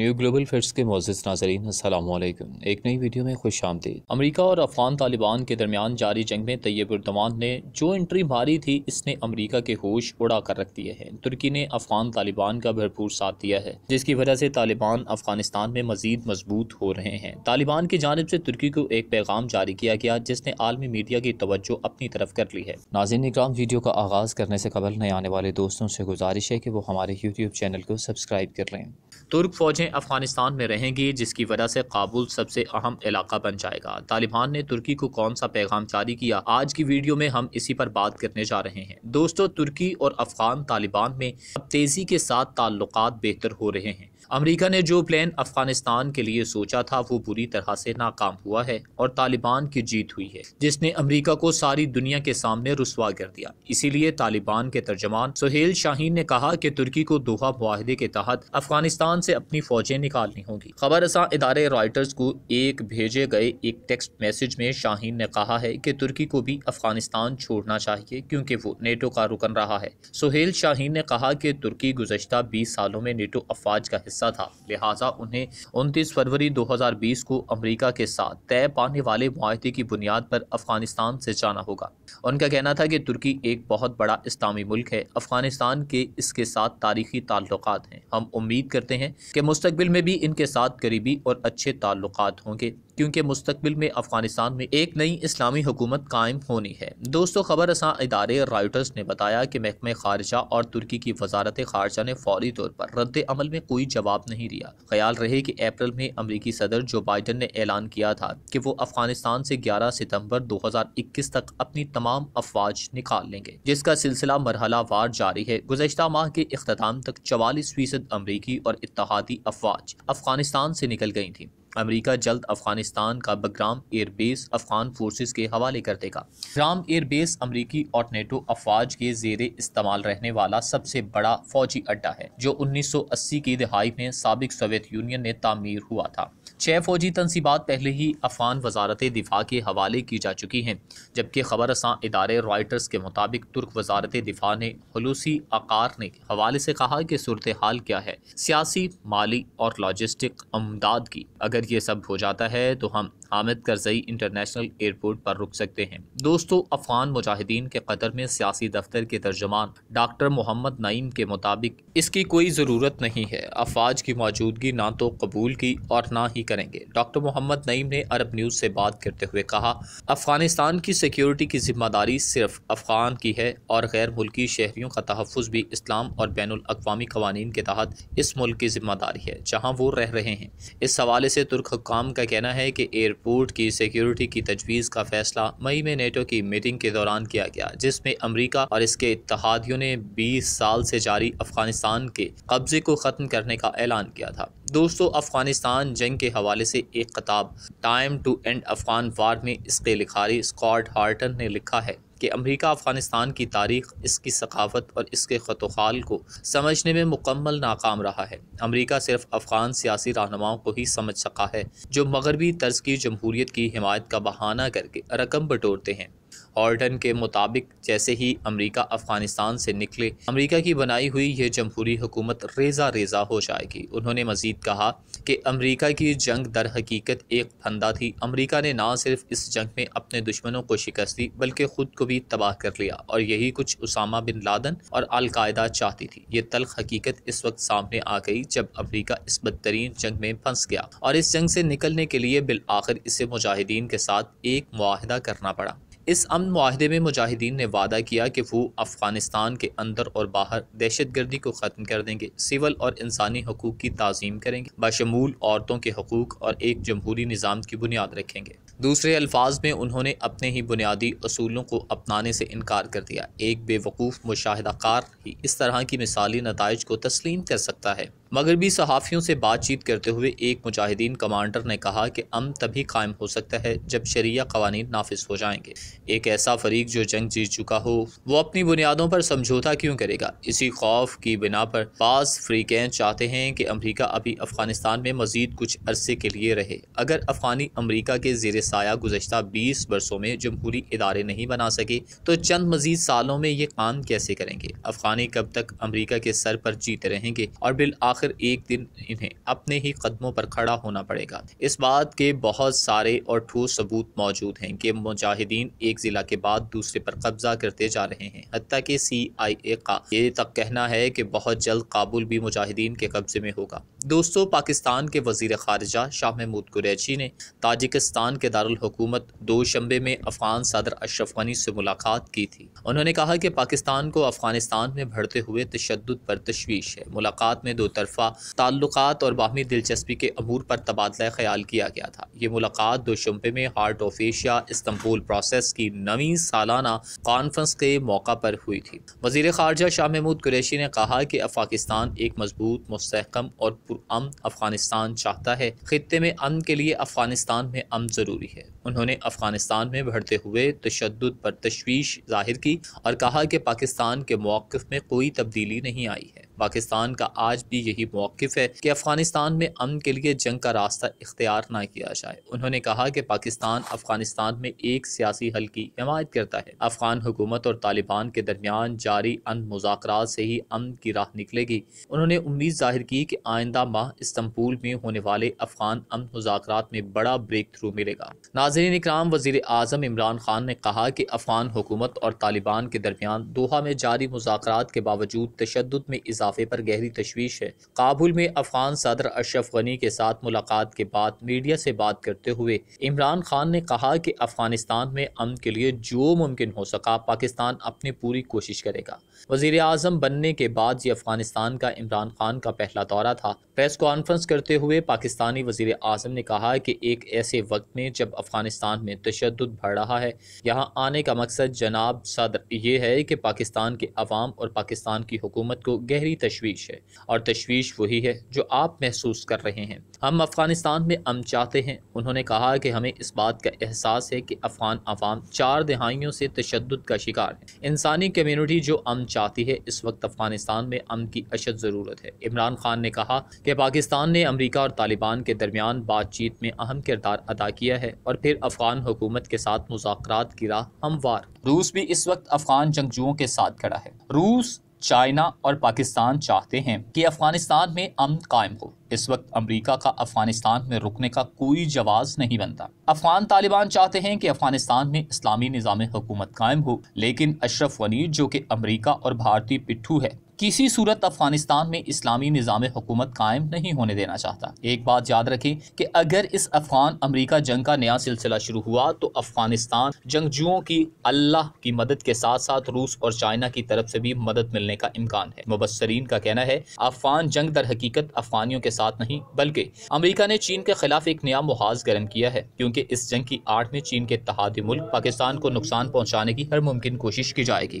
new global fears के मोजिज नाजरीन असलम एक नई वीडियो में खुश आमदी अमरीका और अफगान तालिबान के दरमियान जारी जंग में तैयबरदमान ने जो एंट्री मारी थी इसने अमरीका के होश उड़ा कर रख दिए हैं तुर्की ने अफगान तालिबान का भरपूर साथ दिया है जिसकी वजह से तालिबान अफगानिस्तान में मजीद मजबूत हो रहे हैं तालिबान की जानब से तुर्की को एक पैगाम जारी किया गया जिसने आलमी मीडिया की तवज्जो अपनी तरफ कर ली है नाजिन इक्राम वीडियो का आगाज करने से कबल नए आने वाले दोस्तों से गुजारिश है की वो हमारे यूट्यूब चैनल को सब्सक्राइब कर लें तुर्क फौजें चीज़ें अफ़गानिस्तान में रहेंगी जिसकी वजह से काबुल सबसे अहम इलाका बन जाएगा तालिबान ने तुर्की को कौन सा पैगाम जारी किया आज की वीडियो में हम इसी पर बात करने जा रहे हैं दोस्तों तुर्की और अफगान तालिबान में अब तेज़ी के साथ ताल्लुक बेहतर हो रहे हैं अमरीका ने जो प्लान अफगानिस्तान के लिए सोचा था वो बुरी तरह से नाकाम हुआ है और तालिबान की जीत हुई है जिसने अमरीका को सारी दुनिया के सामने रसवा कर दिया इसीलिए तालिबान के तर्जमान सुहेल शाहीन ने कहा कि तुर्की को दोहा माहदे के तहत अफगानिस्तान से अपनी फौज फौजें निकालनी होगी खबर असा इदारे रॉयटर्स को एक भेजे गए एक टेक्स्ट मैसेज में शाहीन ने कहा है कि तुर्की को भी अफगानिस्तान छोड़ना चाहिए क्योंकि वो नेटो का रुकन रहा है सुहेल शाहीन ने कहा कि तुर्की गुजशत बीस सालों में नेटो अफवाज का हिस्सा था लिहाजा उन्हें उनतीस फरवरी दो हज़ार बीस को अमरीका के साथ तय पाने वाले माहे की बुनियाद पर अफगानिस्तान से जाना होगा उनका कहना था कि तुर्की एक बहुत बड़ा इस्लामी मुल्क है अफगानिस्तान के इसके साथ तारीखी ताल्लुक हैं हम उम्मीद करते हैं कि मुस्तबिल में भी इनके साथ करीबी और अच्छे ताल्लुक होंगे क्योंकि मुस्तबिल में अफगानिस्तान में एक नई इस्लामी हुकूमत कायम होनी है दोस्तों खबर रसा इदारे रॉयटर्स ने बताया कि महकमे खारजा और तुर्की की वजारत खारजा ने फौरी तौर पर रद्द अमल में कोई जवाब नहीं दिया ख्याल रहे कि अप्रैल में अमरीकी सदर जो बाइडन ने ऐलान किया था कि वो अफगानिस्तान से ग्यारह सितम्बर दो हजार इक्कीस तक अपनी तमाम अफवाज निकाल लेंगे जिसका सिलसिला मरहला वार जारी है गुजशत माह के अख्ताम तक चवालीस फीसद अमरीकी और इतिहादी अफवाज अफगानिस्तान से निकल गई थी अमेरिका जल्द अफगानिस्तान का बगराम एयरबेस अफगान फोर्सेस के हवाले कर देगा बगराम एयरबेस अमरीकी और नेटो अफवाज के जेर इस्तेमाल रहने वाला सबसे बड़ा फौजी अड्डा है जो 1980 की दहाई में सबक सोवियत यूनियन ने तामीर हुआ था छह फौजी तनसीबात पहले ही अफगान वजारत दिफा के हवाले की जा चुकी हैं जबकि खबर रसा इदारे रॉयटर्स के मुताबिक तुर्क वजारत दिफा ने हलूसी आकार ने हवाले से कहा कि सूरत हाल क्या है सियासी माली और लॉजिस्टिक अमदाद की अगर ये सब हो जाता है तो हम हामिद करजई इंटरनेशनल एयरपोर्ट पर रुक सकते हैं दोस्तों अफगान मुजाहिदीन के कतर में सियासी दफ्तर के तर्जमान डॉक्टर मोहम्मद नईम के मुताबिक इसकी कोई ज़रूरत नहीं है अफवाज की मौजूदगी ना तो कबूल की और ना ही करेंगे डॉक्टर मोहम्मद नईम ने अरब न्यूज़ से बात करते हुए कहा अफगानिस्तान की सिक्योरिटी की जिम्मेदारी सिर्फ अफगान की है और गैर मुल्की शहरीों का तहफ़ भी इस्लाम और बैन अवी कवानीन के तहत इस मुल्क की जिम्मेदारी है जहाँ वो रह रहे हैं इस हवाले से तुर्क हकाम का कहना है कि एयरपोर्ट की सिक्योरिटी की तजवीज़ का फैसला मई में नेटो की मीटिंग के दौरान किया गया जिसमें अमरीका और इसके इतिहादियों ने बीस साल से जारी अफगानिस्तान के कब्जे को ख़त्म करने का ऐलान किया था दोस्तों अफगानिस्तान जंग के हवाले से एक किताब time to end Afghan war में इसके लिखारी स्कॉट हार्टन ने लिखा है कि अमेरिका अफ़गानिस्तान की तारीख इसकी सकाफ़त और इसके ख़तोखाल को समझने में मुकम्मल नाकाम रहा है अमेरिका सिर्फ अफ़गान सियासी रहनुमाओं को ही समझ सका है जो मगरबी तर्ज की जमहूरीत की हिमायत का बहाना करके रकम बटोरते हैं ऑर्डन के मुताबिक जैसे ही अमेरिका अफगानिस्तान से निकले अमेरिका की बनाई हुई यह जमहूरी हुकूमत रेजा रेजा हो जाएगी उन्होंने मजीद कहा कि अमेरिका की जंग दर हकीकत एक फंदा थी अमेरिका ने ना सिर्फ इस जंग में अपने दुश्मनों को शिकस्त दी बल्कि खुद को भी तबाह कर लिया और यही कुछ उसामा बिन लादन और अलकायदा चाहती थी ये तलख हकीकत इस वक्त सामने आ गई जब अमरीका इस बदतरीन जंग में फंस गया और इस जंग से निकलने के लिए बिल आखिर इसे मुजाहिदीन के साथ एक माहदा करना पड़ा इस अमन माहदे में मुजाहिदीन ने वादा किया कि वो अफ़गानिस्तान के अंदर और बाहर दहशत गर्दी को ख़त्म कर देंगे सिविल और इंसानी हकूक़ की तज़ीम करेंगे बशमूल औरतों के हकूक़ और एक जमहूरी निज़ाम की बुनियाद रखेंगे दूसरे अल्फाज में उन्होंने अपने ही बुनियादी असूलों को अपनाने से इनकार कर दिया एक बेवकूफ़ मुशाहकार ही इस तरह की मिसाली नतज को तस्लीम कर सकता है मगरबी सहाफ़ियों से बातचीत करते हुए एक मुजाहिदीन कमांडर ने कहा कि अम तभी कायम हो सकता है जब शरिया कवानीन नाफिज हो जाएंगे एक ऐसा फरीक जो जंग जीत चुका हो वो अपनी बुनियादों पर समझौता क्यों करेगा इसी खौफ की बिना पर बाज़ फ्रीकें चाहते हैं कि अमरीका अभी अफगानिस्तान में मजीद कुछ अरसे के लिए रहे अगर अफगानी अमरीका के जेर साया गुजशत बीस बरसों में जमहूरी इदारे नहीं बना सके तो चंद मजीद सालों में ये काम कैसे करेंगे अफगानी कब तक अमरीका के सर पर जीते रहेंगे और बिल आखिर आखिर एक दिन इन्हें अपने ही कदमों पर खड़ा होना पड़ेगा इस बात के बहुत सारे और ठोस सबूत मौजूद हैं कि मुजाहिदीन एक ज़िला के बाद दूसरे पर कब्जा करते जा रहे हैं हती के सी आई ए का ये तक कहना है कि बहुत जल्द काबुल भी मुजाहिदीन के कब्जे में होगा दोस्तों पाकिस्तान के वजीर खारजा शाह महमूद कुरैची ने ताजिकिस्तान के दारकूमत दो शंबे में अफगान सदर अशरफ गनी से मुलाकात की थी उन्होंने कहा कि पाकिस्तान को अफगानिस्तान में भरते हुए तशद पर तशवीश है मुलाकात में दो तरफ तरफा ताल्लुक और बाहमी दिलचस्पी के अमूर पर तबादला ख्याल किया गया था ये मुलाकात दो दोशुम्बे में heart of Asia Istanbul process की नवी सालाना कॉन्फ्रेंस के मौका पर हुई थी वजीर खारजा शाह महमूद कुरैशी ने कहा कि अफाकिस्तान एक मजबूत मस्तकम और पुरम अफगानिस्तान चाहता है खत्े में अम के लिए अफगानिस्तान में अम ज़रूरी है उन्होंने अफगानिस्तान में बढ़ते हुए तशद पर तशवीश जाहिर की और कहा कि पाकिस्तान के मौक़ में कोई तब्दीली नहीं आई है पाकिस्तान का आज भी यही मौकफ है कि अफगानिस्तान में अमन के लिए जंग का रास्ता इख्तियार ना किया जाए उन्होंने कहा कि पाकिस्तान अफगानिस्तान में एक सियासी हल की हमायत करता है अफगान हुकूमत और तालिबान के दरमियान जारी अन मुजाकर से ही अमन की राह निकलेगी उन्होंने उम्मीद जाहिर की कि आइंदा माह इस्तंबुल में होने वाले अफगान अमन मुजाकर में बड़ा ब्रेक थ्रू मिलेगा नाजरीन इक्राम वजीर अजम इमरान खान ने कहा कि अफगान हुकूमत और तालिबान के दरमियान दोहा में जारी मुजाकर के बावजूद तशद में इजाफा इजाफे पर गहरी तशवीश है काबुल में अफगान सदर अशरफ गनी के साथ मुलाकात के बाद मीडिया से बात करते हुए इमरान खान ने कहा कि अफगानिस्तान में अमन के लिए जो मुमकिन हो सका पाकिस्तान अपनी पूरी कोशिश करेगा वजीर अजम बनने के बाद ये अफगानिस्तान का इमरान खान का पहला दौरा था प्रेस कॉन्फ्रेंस करते हुए पाकिस्तानी वजीर अजम ने कहा कि एक ऐसे वक्त में जब अफगानिस्तान में तशद बढ़ रहा है यहाँ आने का मकसद जनाब सदर ये है कि पाकिस्तान के अवाम और पाकिस्तान की हुकूमत को गहरी तशवीश है और तशवीश वही है जो आप महसूस कर रहे हैं हम अफगानिस्तान में अम चाहते हैं उन्होंने कहा कि हमें इस बात का एहसास है कि अफगान अवाम चार दहाइयों से तशद का शिकार है इंसानी कम्यूनिटी जो अम चाहती है इस वक्त अफगानिस्तान में अम की अशद ज़रूरत है इमरान खान ने कहा कि पाकिस्तान ने अमरीका और तालिबान के दरमियान बातचीत में अहम किरदार अदा किया है और फिर अफगान हुकूमत के साथ मुजाकर की राह हमवार रूस भी इस वक्त अफगान जंगजुओं के साथ खड़ा है रूस चाइना और पाकिस्तान चाहते हैं कि अफगानिस्तान में अमन कायम हो इस वक्त अमरीका का अफगानिस्तान में रुकने का कोई जवाब नहीं बनता अफगान तालिबान चाहते हैं कि अफगानिस्तान में इस्लामी निज़ाम हुकूमत कायम हो लेकिन अशरफ वनी जो कि अमरीका और भारतीय पिट्ठू है किसी सूरत अफगानिस्तान में इस्लामी निज़ाम हुकूमत कायम नहीं होने देना चाहता एक बात याद रखें कि अगर इस अफगान अमरीका जंग का नया सिलसिला शुरू हुआ तो अफगानिस्तान जंगजुओं की अल्लाह की मदद के साथ साथ रूस और चाइना की तरफ से भी मदद मिलने का इम्कान है मुबसरीन का कहना है अफगान जंग दर हकीकत अफगानियों के साथ नहीं बल्कि अमरीका ने चीन के खिलाफ एक नया मुहाज गर्म किया है क्योंकि इस जंग की आड़ में चीन के तहादी मुल्क पाकिस्तान को नुकसान पहुँचाने की हर मुमकिन कोशिश की जाएगी